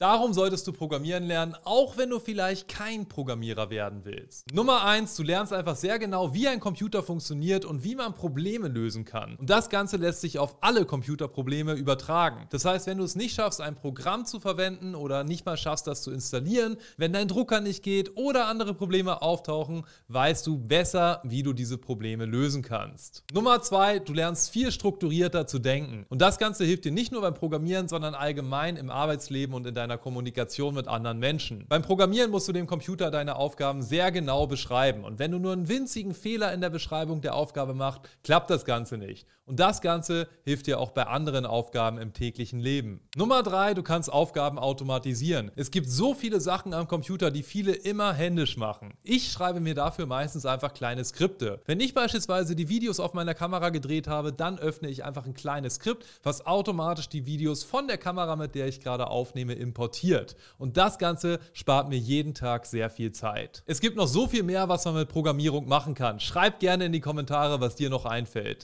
Darum solltest du programmieren lernen, auch wenn du vielleicht kein Programmierer werden willst. Nummer eins: du lernst einfach sehr genau, wie ein Computer funktioniert und wie man Probleme lösen kann. Und das Ganze lässt sich auf alle Computerprobleme übertragen. Das heißt, wenn du es nicht schaffst, ein Programm zu verwenden oder nicht mal schaffst, das zu installieren, wenn dein Drucker nicht geht oder andere Probleme auftauchen, weißt du besser, wie du diese Probleme lösen kannst. Nummer zwei: du lernst viel strukturierter zu denken. Und das Ganze hilft dir nicht nur beim Programmieren, sondern allgemein im Arbeitsleben und in deinem deiner Kommunikation mit anderen Menschen. Beim Programmieren musst du dem Computer deine Aufgaben sehr genau beschreiben. Und wenn du nur einen winzigen Fehler in der Beschreibung der Aufgabe machst, klappt das Ganze nicht. Und das Ganze hilft dir auch bei anderen Aufgaben im täglichen Leben. Nummer drei: Du kannst Aufgaben automatisieren. Es gibt so viele Sachen am Computer, die viele immer händisch machen. Ich schreibe mir dafür meistens einfach kleine Skripte. Wenn ich beispielsweise die Videos auf meiner Kamera gedreht habe, dann öffne ich einfach ein kleines Skript, was automatisch die Videos von der Kamera, mit der ich gerade aufnehme, im importiert. Und das Ganze spart mir jeden Tag sehr viel Zeit. Es gibt noch so viel mehr, was man mit Programmierung machen kann. Schreib gerne in die Kommentare, was dir noch einfällt.